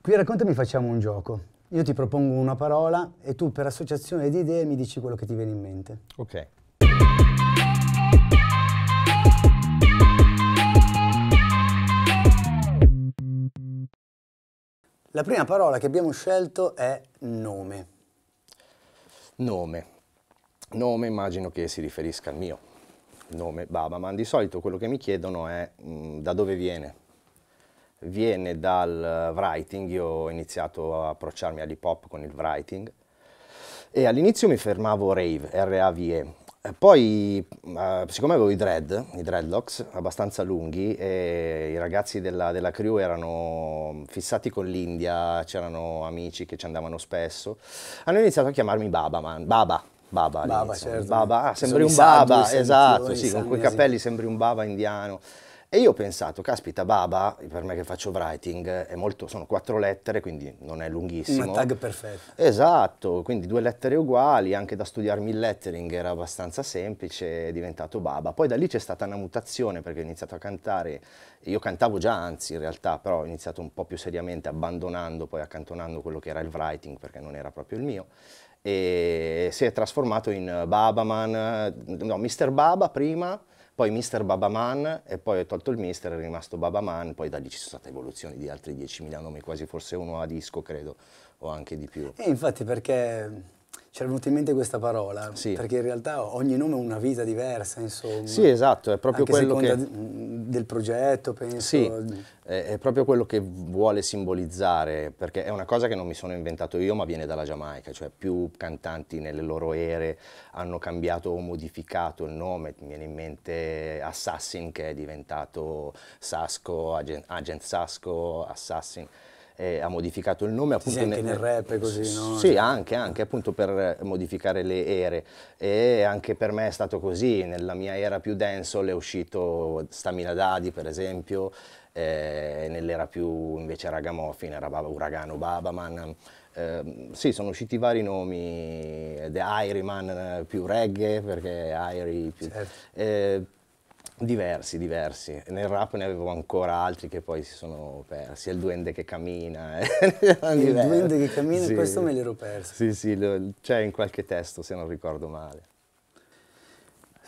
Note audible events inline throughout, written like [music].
Qui raccontami facciamo un gioco. Io ti propongo una parola e tu per associazione di idee mi dici quello che ti viene in mente. Ok. La prima parola che abbiamo scelto è nome. Nome. Nome immagino che si riferisca al mio nome, Babaman. Di solito quello che mi chiedono è mh, mm, da dove viene viene dal writing, io ho iniziato a approcciarmi all'hip hop con il writing e all'inizio mi fermavo rave, R-A-V-E, poi eh, siccome avevo i dread, i dreadlocks abbastanza lunghi e i ragazzi della, della crew erano fissati con l'India, c'erano amici che ci andavano spesso, hanno iniziato a chiamarmi Baba Man, Baba, Baba, Baba, certo. baba. Ah, sembri Sono un Baba, esatto, sì, con quei capelli sembri un Baba indiano. E io ho pensato, caspita, Baba, per me che faccio writing, molto, sono quattro lettere, quindi non è lunghissimo. Un tag perfetto. Esatto, quindi due lettere uguali, anche da studiarmi il lettering era abbastanza semplice, è diventato Baba. Poi da lì c'è stata una mutazione, perché ho iniziato a cantare, io cantavo già anzi in realtà, però ho iniziato un po' più seriamente, abbandonando, poi accantonando quello che era il writing, perché non era proprio il mio e si è trasformato in Babaman, no, Mr. Baba prima, poi Mister Babaman e poi ho tolto il Mister, è rimasto Babaman, poi da lì ci sono state evoluzioni di altri 10.000 nomi, quasi forse uno a disco credo, o anche di più. E eh, infatti perché c'era venuta in mente questa parola, sì. perché in realtà ogni nome ha una vita diversa, insomma. Sì, esatto, è proprio Anche quello che... Mm, del progetto, penso. Sì, è proprio quello che vuole simbolizzare, perché è una cosa che non mi sono inventato io, ma viene dalla Giamaica, cioè più cantanti nelle loro ere hanno cambiato o modificato il nome, mi viene in mente Assassin che è diventato Sasco, Agent, Agent Sasco, Assassin eh, ha modificato il nome. Appunto, anche nel, nel rap così, no? Sì, anche, anche appunto per eh, modificare le ere. E anche per me è stato così, nella mia era più dancehall è uscito Stamina Dadi per esempio, eh, nell'era più invece ragamuffin era Baba, Uragano Babaman. Eh, sì, sono usciti vari nomi, eh, The Man eh, più reggae, perché Airy più... Certo Diversi, diversi. Nel rap ne avevo ancora altri che poi si sono persi. Il duende che cammina. Eh. [laughs] il duende che cammina, sì. questo me l'ero perso. Sì, sì, lo, c'è in qualche testo se non ricordo male.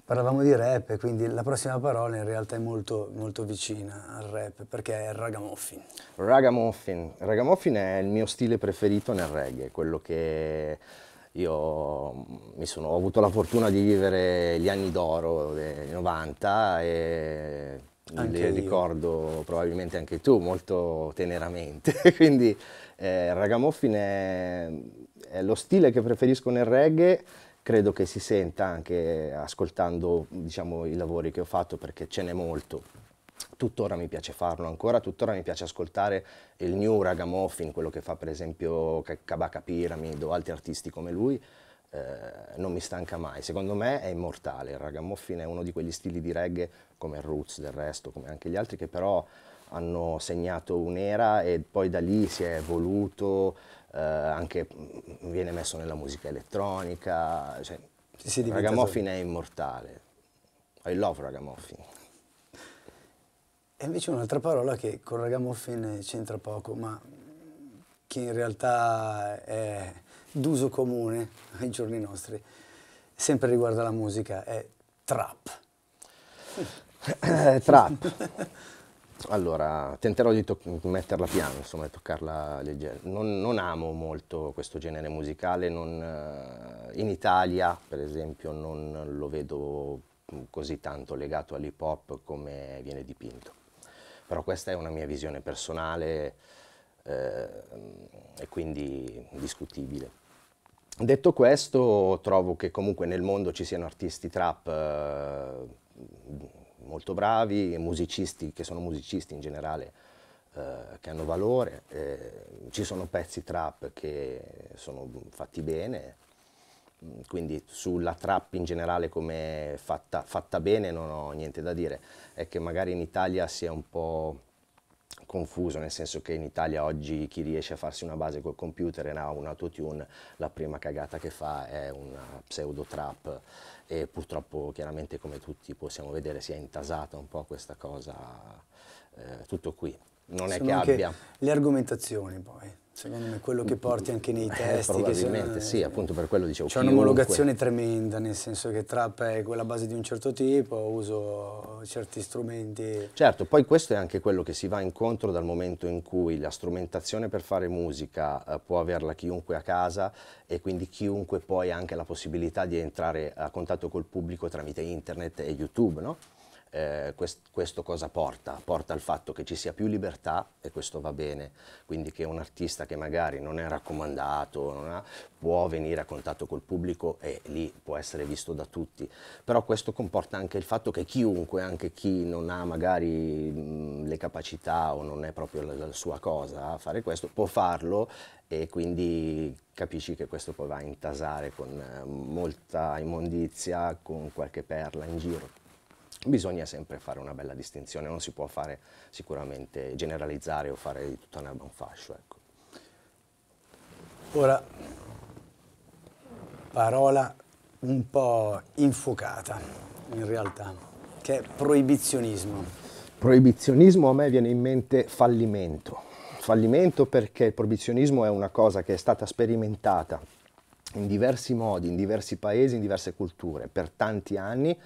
Parlavamo di rap, quindi la prossima parola in realtà è molto, molto vicina al rap, perché è ragamuffin. Ragamuffin. Ragamuffin è il mio stile preferito nel reggae, quello che io mm, sono, ho avuto la fortuna di vivere gli anni d'oro dei 90 e li ricordo probabilmente anche tu molto teneramente. [laughs] Quindi eh, ragamuffin è, è lo stile che preferisco nel reggae credo che si senta anche ascoltando diciamo, i lavori che ho fatto perché ce n'è molto tuttora mi piace farlo, ancora tuttora mi piace ascoltare il new Ragamuffin, quello che fa per esempio Kabaka Pyramid o altri artisti come lui, eh, non mi stanca mai. Secondo me è immortale. Il ragamuffin è uno di quegli stili di reggae, come il roots del resto, come anche gli altri, che però hanno segnato un'era e poi da lì si è evoluto, eh, anche mm, viene messo nella musica elettronica. Cioè, il sì, ragamuffin è immortale. I love ragamuffin. E invece un'altra parola che con ragamuffin c'entra poco, ma che in realtà è d'uso comune [laughs] ai giorni nostri, sempre riguardo alla musica, è trap. Eh, trap. Allora, tenterò di metterla piano, insomma, di toccarla leggera. Non, non, amo molto questo genere musicale, non, eh, in Italia, per esempio, non lo vedo mm, così tanto legato all'hip hop come viene dipinto. Però questa è una mia visione personale eh, e quindi discutibile. Detto questo, trovo che comunque nel mondo ci siano artisti trap eh, molto bravi, musicisti che sono musicisti in generale eh, che hanno valore, eh, ci sono pezzi trap che sono fatti bene, quindi sulla trap in generale come fatta, fatta bene non ho niente da dire, è che magari in Italia si è un po' confuso, nel senso che in Italia oggi chi riesce a farsi una base col computer e ha un autotune, la prima cagata che fa è una pseudo trap e purtroppo chiaramente come tutti possiamo vedere si è intasata un po' questa cosa, eh, tutto qui non è che abbia... Le argomentazioni poi. Secondo me quello che porti anche nei eh, testi. Eh, probabilmente sono, sì, appunto per quello dicevo. C'è un'omologazione tremenda, nel senso che trap è quella base di un certo tipo, uso certi strumenti. Certo, poi questo è anche quello che si va incontro dal momento in cui la strumentazione per fare musica eh, può averla chiunque a casa e quindi chiunque poi ha anche la possibilità di entrare a contatto col pubblico tramite internet e YouTube, no? eh, quest, questo cosa porta? Porta al fatto che ci sia più libertà e questo va bene, quindi che un artista che magari non è raccomandato non ha, può venire a contatto col pubblico e lì può essere visto da tutti, però questo comporta anche il fatto che chiunque, anche chi non ha magari mh, le capacità o non è proprio la, la sua cosa a fare questo, può farlo e quindi capisci che questo poi va a intasare con eh, molta immondizia, con qualche perla in giro bisogna sempre fare una bella distinzione, non si può fare sicuramente generalizzare o fare di tutta un'erba un fascio. Ecco. Ora, parola un po' infuocata in realtà, che è proibizionismo. Proibizionismo a me viene in mente fallimento. Fallimento perché il proibizionismo è una cosa che è stata sperimentata in diversi modi, in diversi paesi, in diverse culture, per tanti anni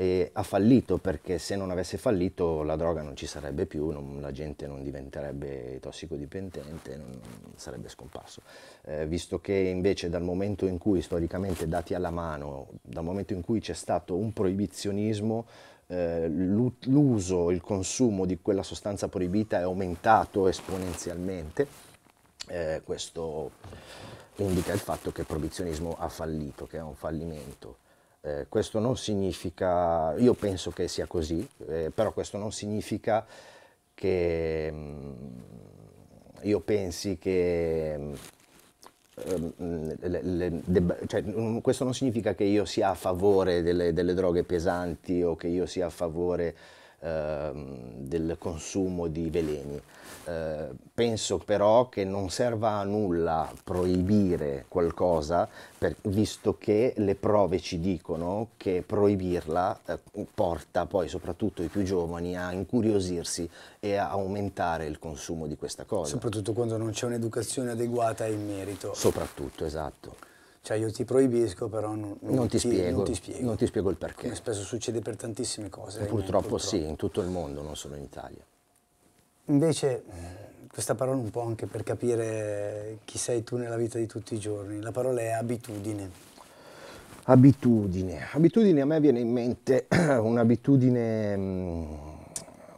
e ha fallito perché se non avesse fallito la droga non ci sarebbe più, non, la gente non diventerebbe tossicodipendente, non, sarebbe scomparso. Eh, visto che invece dal momento in cui storicamente dati alla mano, dal momento in cui c'è stato un proibizionismo, eh, l'uso, il consumo di quella sostanza proibita è aumentato esponenzialmente, eh, questo indica il fatto che il proibizionismo ha fallito, che è un fallimento. Eh, questo non significa, io penso che sia così, eh, però questo non significa che mh, mm, io pensi che... Mh, mm, ehm, le, le, de, cioè, mm, questo non significa che io sia a favore delle, delle, droghe pesanti o che io sia a favore Ehm, del consumo di veleni. Eh, penso però che non serva a nulla proibire qualcosa, per, visto che le prove ci dicono che proibirla eh, porta poi soprattutto i più giovani a incuriosirsi e a aumentare il consumo di questa cosa. Soprattutto quando non c'è un'educazione adeguata in merito. Soprattutto, esatto. Cioè io ti proibisco, però non, non, non, ti, ti, spiego, non ti, spiego, non ti spiego. il perché. Come spesso succede per tantissime cose. Eh, purtroppo, purtroppo sì, in tutto il mondo, non solo in Italia. Invece, questa parola un po' anche per capire chi sei tu nella vita di tutti i giorni. La parola è abitudine. Abitudine. Abitudine a me viene in mente [clears throat] un'abitudine, mm,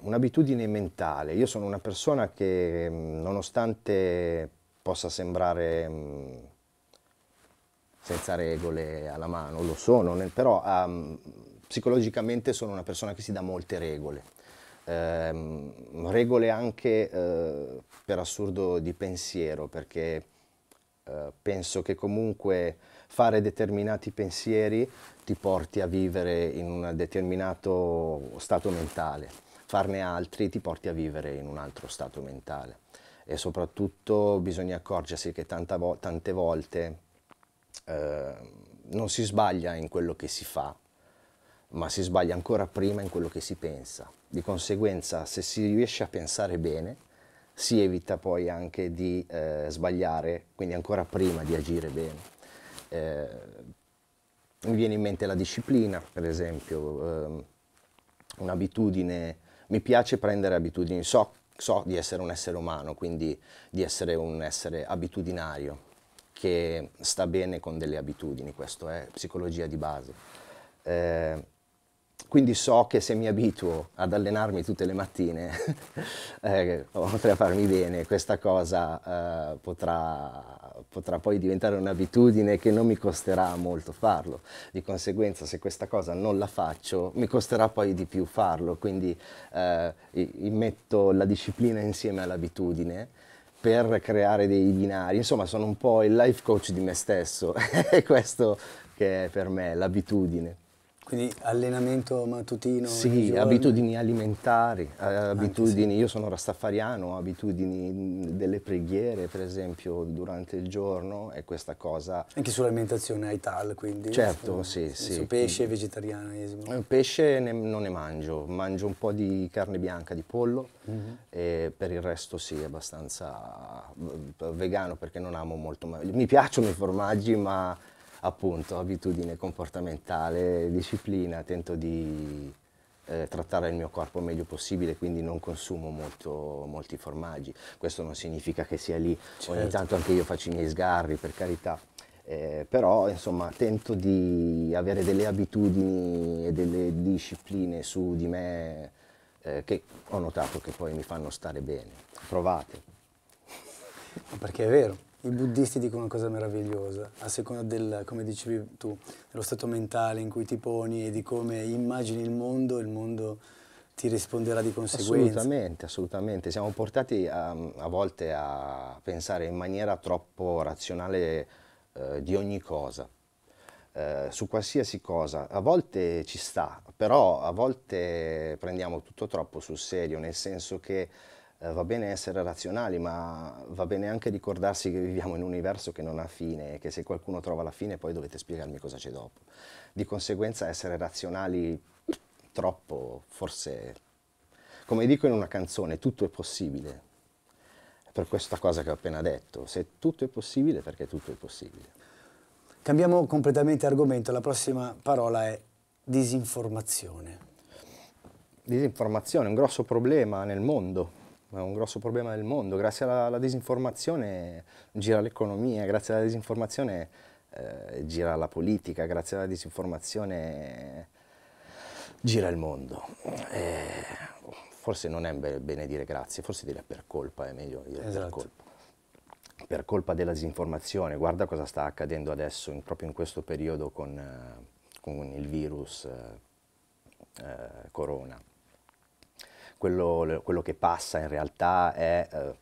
un'abitudine mentale. Io sono una persona che mm, nonostante possa sembrare mm, senza regole alla mano, lo sono, però um, psicologicamente sono una persona che si dà molte regole. Um, regole anche uh, per assurdo di pensiero, perché uh, penso che comunque fare determinati pensieri ti porti a vivere in un determinato stato mentale, farne altri ti porti a vivere in un altro stato mentale. E soprattutto bisogna accorgersi che vo tante volte Ehm, non si sbaglia in quello che si fa, ma si sbaglia ancora prima in quello che si pensa. Di conseguenza, se si riesce a pensare bene, si evita poi anche di eh, sbagliare, quindi ancora prima di agire bene. Eh, mi viene in mente la disciplina, per esempio, eh, un'abitudine, mi piace prendere abitudini, so, so di essere un essere umano, quindi di essere un essere abitudinario, che sta bene con delle abitudini, questo è psicologia di base. Eh, quindi so che se mi abituo ad allenarmi tutte le mattine, [laughs] eh, oltre a farmi bene, questa cosa eh, potrà, potrà, poi diventare un'abitudine che non mi costerà molto farlo. Di conseguenza, se questa cosa non la faccio, mi costerà poi di più farlo. Quindi eh, metto la disciplina insieme all'abitudine per creare dei binari. Insomma, sono un po' il life coach di me stesso. [laughs] È questo che è per me l'abitudine. Quindi allenamento mattutino? Sì, abitudini alimentari, eh, ah, abitudini, io sono rastafariano, abitudini mm, delle preghiere per esempio durante il giorno e questa cosa... Anche sull'alimentazione hai tal quindi? Certo, su, sì, sì. Su pesce e vegetarianesimo? Eh, pesce ne, non ne mangio, mangio un po' di carne bianca, di pollo mm -hmm. e per il resto sì, abbastanza mm, vegano perché non amo molto, mi piacciono i formaggi ma appunto abitudine comportamentale, disciplina, tento di eh, trattare il mio corpo meglio possibile, quindi non consumo molto, molti formaggi. Questo non significa che sia lì, certo. ogni tanto anche io faccio i miei sgarri, per carità. Eh, però insomma tento di avere delle abitudini e delle discipline su di me eh, che ho notato che poi mi fanno stare bene. Provate. Perché è vero i buddisti dicono una cosa meravigliosa, a seconda del, come dicevi tu, dello stato mentale in cui ti poni e di come immagini il mondo, il mondo ti risponderà di conseguenza. Assolutamente, assolutamente. Siamo portati a, ehm, a volte a pensare in maniera troppo razionale eh, di ogni cosa, eh, su qualsiasi cosa. A volte ci sta, però a volte prendiamo tutto troppo sul serio, nel senso che eh, va bene essere razionali, ma va bene anche ricordarsi che viviamo in un universo che non ha fine e che se qualcuno trova la fine poi dovete spiegarmi cosa c'è dopo. Di conseguenza essere razionali troppo, forse, come dico in una canzone, tutto è possibile. Per questa cosa che ho appena detto, se tutto è possibile, perché tutto è possibile. Cambiamo completamente argomento, la prossima parola è disinformazione. Disinformazione, è un grosso problema nel mondo, è un grosso problema del mondo. Grazie alla, alla disinformazione gira l'economia, grazie alla disinformazione eh, gira la politica, grazie alla disinformazione gira il mondo. Eh, forse non è bene dire grazie, forse dire per colpa è meglio dire esatto. per colpa. Per colpa della disinformazione, guarda cosa sta accadendo adesso, in, proprio in questo periodo con, eh, con il virus eh, eh corona quello, quello che passa in realtà è eh,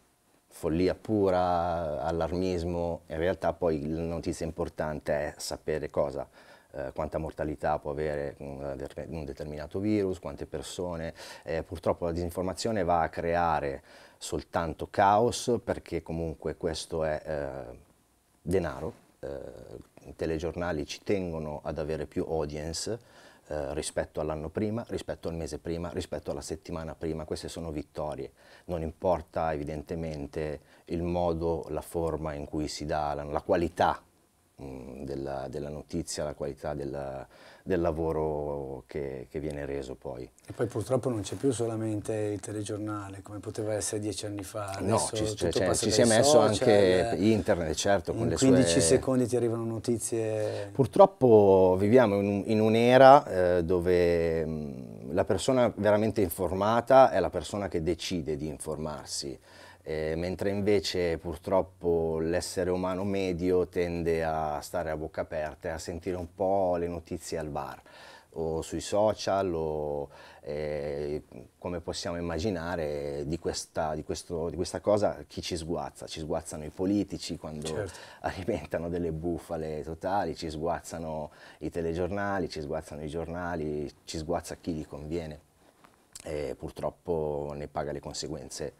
follia pura, allarmismo, in realtà poi la notizia importante è sapere cosa, eh, quanta mortalità può avere un determinato virus, quante persone. Eh, purtroppo la disinformazione va a creare soltanto caos perché comunque questo è eh, denaro, eh, i telegiornali ci tengono ad avere più audience eh, rispetto all'anno prima, rispetto al mese prima, rispetto alla settimana prima, queste sono vittorie. Non importa evidentemente il modo, la forma in cui si dà, la, la qualità della, della, notizia, la qualità della, del lavoro che, che, viene reso poi. E poi purtroppo non c'è più solamente il telegiornale come poteva essere dieci anni fa. no, ci, cioè, cioè, ci si è messo social, anche internet, certo. Con le in le 15 secondi ti arrivano notizie. Purtroppo viviamo in, un'era eh, dove mh, la persona veramente informata è la persona che decide di informarsi eh, mentre invece purtroppo l'essere umano medio tende a stare a bocca aperta e a sentire un po' le notizie al bar o sui social o eh, come possiamo immaginare di questa, di, questo, di questa, cosa chi ci sguazza? Ci sguazzano i politici quando certo. alimentano delle bufale totali, ci sguazzano i telegiornali, ci sguazzano i giornali, ci sguazza chi gli conviene e eh, purtroppo ne paga le conseguenze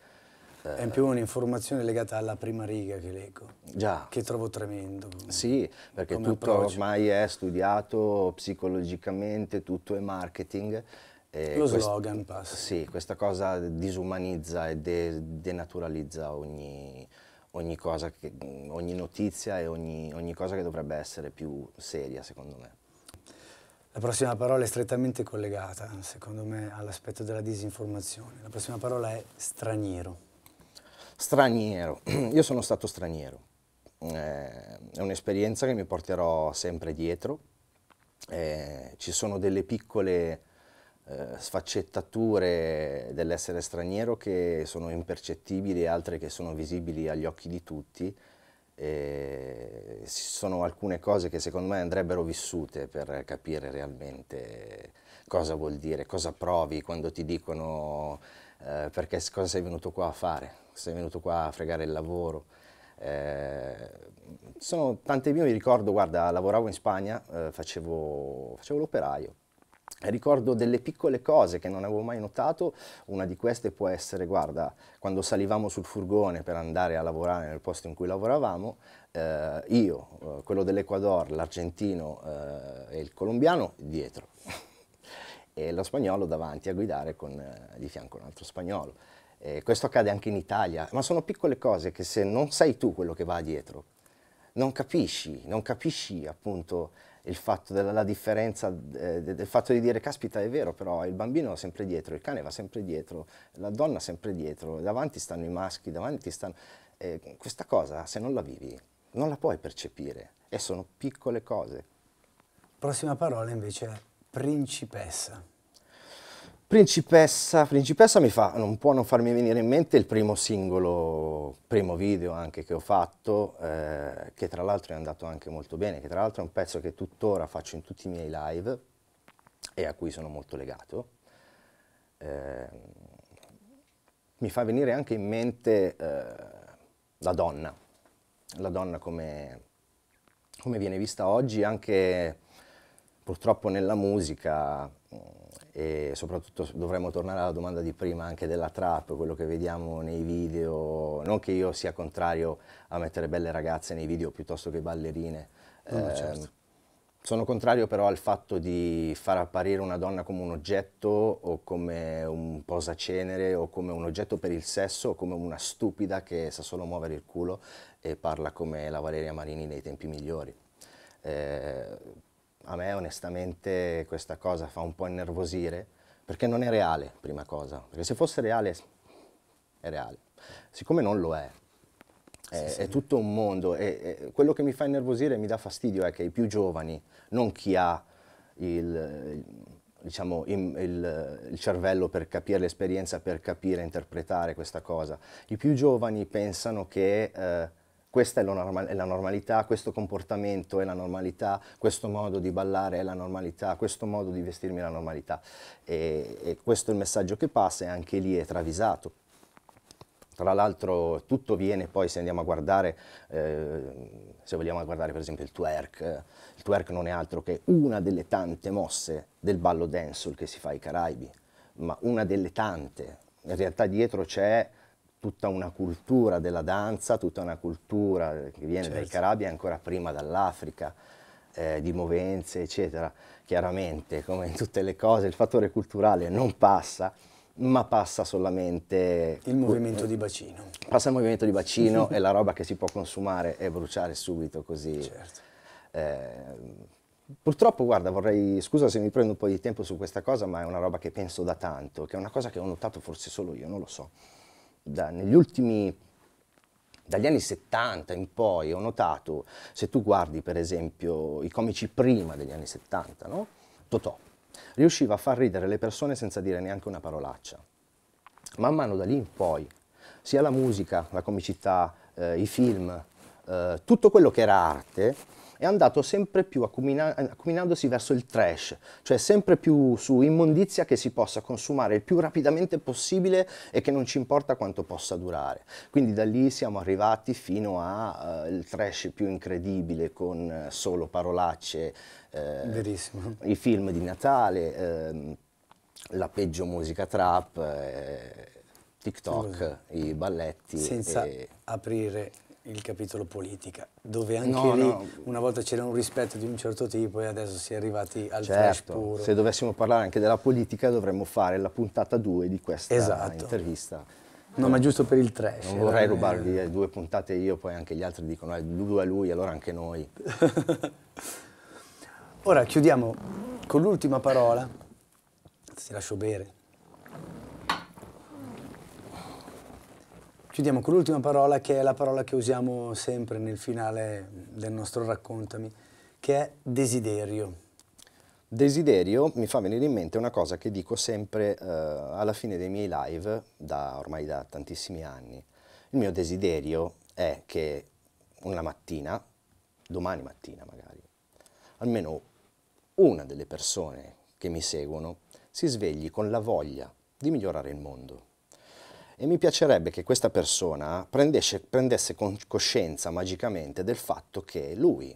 è in più un'informazione legata alla prima riga che leggo, Già. che trovo tremendo. Sì, perché tutto approccio. ormai è studiato psicologicamente, tutto è marketing. Lo slogan passa. Sì, questa cosa disumanizza e de denaturalizza ogni, ogni, cosa che, ogni notizia e ogni, ogni cosa che dovrebbe essere più seria, secondo me. La prossima parola è strettamente collegata, secondo me, all'aspetto della disinformazione. La prossima parola è straniero. Straniero. [clears throat] Io sono stato straniero. Eh, è un'esperienza che mi porterò sempre dietro. Eh, ci sono delle piccole eh, sfaccettature dell'essere straniero che sono impercettibili e altre che sono visibili agli occhi di tutti. Eh, ci sono alcune cose che secondo me andrebbero vissute per capire realmente cosa vuol dire, cosa provi quando ti dicono eh, perché cosa sei venuto qua a fare sei venuto qua a fregare il lavoro. Eh, sono tante mie, mi ricordo, guarda, lavoravo in Spagna, eh, facevo, facevo l'operaio, Ricordo delle piccole cose che non avevo mai notato, una di queste può essere, guarda, quando salivamo sul furgone per andare a lavorare nel posto in cui lavoravamo, eh, io, eh, quello dell'Ecuador, l'argentino eh, e il colombiano dietro [laughs] e lo spagnolo davanti a guidare con, eh, di fianco un altro spagnolo. Eh, questo accade anche in Italia, ma sono piccole cose che se non sei tu quello che va dietro, non capisci, non capisci appunto il fatto della la differenza, eh, del fatto di dire caspita è vero però il bambino va sempre dietro, il cane va sempre dietro, la donna sempre dietro, davanti stanno i maschi, davanti stanno... Eh, questa cosa se non la vivi non la puoi percepire e sono piccole cose. Prossima parola invece principessa. Principessa, Principessa mi fa, non può non farmi venire in mente il primo singolo, primo video anche che ho fatto, eh, che tra l'altro è andato anche molto bene, che tra l'altro è un pezzo che tuttora faccio in tutti i miei live e a cui sono molto legato. Eh, mi fa venire anche in mente eh, la donna, la donna come, come viene vista oggi, anche purtroppo nella musica e soprattutto dovremmo tornare alla domanda di prima anche della trap, quello che vediamo nei video, non che io sia contrario a mettere belle ragazze nei video piuttosto che ballerine, no, eh, certo. sono contrario però al fatto di far apparire una donna come un oggetto o come un posacenere o come un oggetto per il sesso o come una stupida che sa solo muovere il culo e parla come la Valeria Marini nei tempi migliori. Eh, a me onestamente questa cosa fa un po' innervosire, perché non è reale, prima cosa, perché se fosse reale è reale, siccome non lo è, è, sì, sì. è tutto un mondo e, quello che mi fa innervosire e mi dà fastidio è che i più giovani, non chi ha il, diciamo, il, il, il, cervello per capire l'esperienza, per capire, interpretare questa cosa. I più giovani pensano che eh, questa è la, norma- è la, normalità, questo comportamento è la normalità, questo modo di ballare è la normalità, questo modo di vestirmi è la normalità. E, e questo è il messaggio che passa e anche lì è travisato. Tra l'altro tutto viene poi se andiamo a guardare, eh, se vogliamo guardare per esempio il twerk, il twerk non è altro che una delle tante mosse del ballo dancehall che si fa ai Caraibi, ma una delle tante. In realtà dietro c'è tutta una cultura della danza, tutta una cultura che viene certo. dai Caraibi ancora prima dall'Africa, eh, di movenze, eccetera. Chiaramente, come in tutte le cose, il fattore culturale non passa, ma passa solamente... Il movimento di bacino. Passa il movimento di bacino [laughs] e la roba che si può consumare e bruciare subito così. Certo. Eh, Purtroppo, guarda, vorrei, scusa se mi prendo un po' di tempo su questa cosa, ma è una roba che penso da tanto, che è una cosa che ho notato forse solo io, non lo so da, negli ultimi dagli anni 70 in poi ho notato, se tu guardi per esempio i comici prima degli anni 70, no? Totò riusciva a far ridere le persone senza dire neanche una parolaccia. Man mano da lì in poi, sia la musica, la comicità, eh, i film, eh, tutto quello che era arte, è andato sempre più accumina accuminandosi verso il trash, cioè sempre più su immondizia che si possa consumare il più rapidamente possibile e che non ci importa quanto possa durare. Quindi da lì siamo arrivati fino al eh, uh, trash più incredibile con uh, solo parolacce, uh, i film di Natale, ehm, la peggio musica trap. TikTok, i balletti. Senza e... aprire il capitolo politica, dove anche no, lì no. una volta c'era un rispetto di un certo tipo e adesso si è arrivati al certo, puro. Se dovessimo parlare anche della politica dovremmo fare la puntata 2 di questa esatto. intervista. No, eh, ma giusto per il trash. Non vorrei eh. rubarvi due puntate io, poi anche gli altri dicono eh, due a lui, allora anche noi. [laughs] Ora chiudiamo con l'ultima parola, ti lascio bere. Chiudiamo con l'ultima parola che è la parola che usiamo sempre nel finale del nostro raccontami, che è desiderio. Desiderio mi fa venire in mente una cosa che dico sempre eh, alla fine dei miei live, da, ormai da tantissimi anni. Il mio desiderio è che una mattina, domani mattina magari, almeno una delle persone che mi seguono si svegli con la voglia di migliorare il mondo e mi piacerebbe che questa persona prendesse, prendesse coscienza magicamente del fatto che lui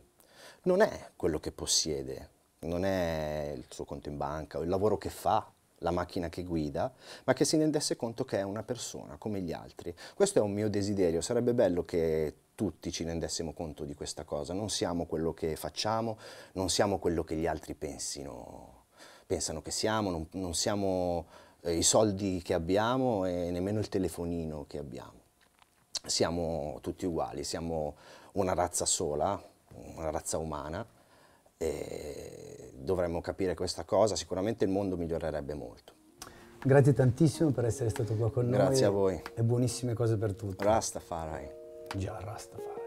non è quello che possiede, non è il suo conto in banca o il lavoro che fa, la macchina che guida, ma che si rendesse conto che è una persona come gli altri. Questo è un mio desiderio, sarebbe bello che tutti ci rendessimo conto di questa cosa, non siamo quello che facciamo, non siamo quello che gli altri pensino, pensano che siamo, non, non siamo eh, i soldi che abbiamo e nemmeno il telefonino che abbiamo. Siamo tutti uguali, siamo una razza sola, una razza umana, e dovremmo capire questa cosa, sicuramente il mondo migliorerebbe molto. Grazie tantissimo per essere stato qua con Grazie noi. Grazie a voi. E buonissime cose per tutti. Rastafari. Già, Rastafari.